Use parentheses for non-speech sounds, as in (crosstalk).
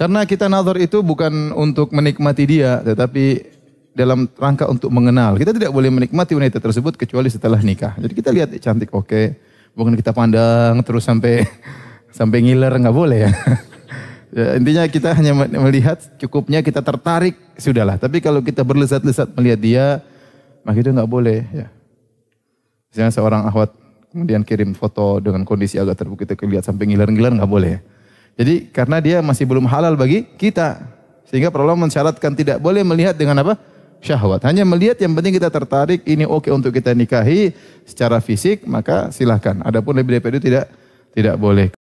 Karena kita nazar itu bukan untuk menikmati dia, tetapi dalam rangka untuk mengenal. Kita tidak boleh menikmati wanita tersebut kecuali setelah nikah. Jadi kita lihat eh, cantik, oke. Okay. Bukan kita pandang terus sampai (laughs) sampai ngiler nggak boleh ya. (laughs) ya. Intinya kita hanya melihat cukupnya kita tertarik sudahlah. Tapi kalau kita berlesat-lesat melihat dia, maka itu nggak boleh ya. Misalnya seorang ahwat kemudian kirim foto dengan kondisi agak terbuka kita lihat sampai ngiler-ngiler nggak boleh. Ya. Jadi karena dia masih belum halal bagi kita. Sehingga Allah mensyaratkan tidak boleh melihat dengan apa? Syahwat. Hanya melihat yang penting kita tertarik, ini oke okay untuk kita nikahi secara fisik, maka silahkan. Adapun lebih daripada itu tidak tidak boleh.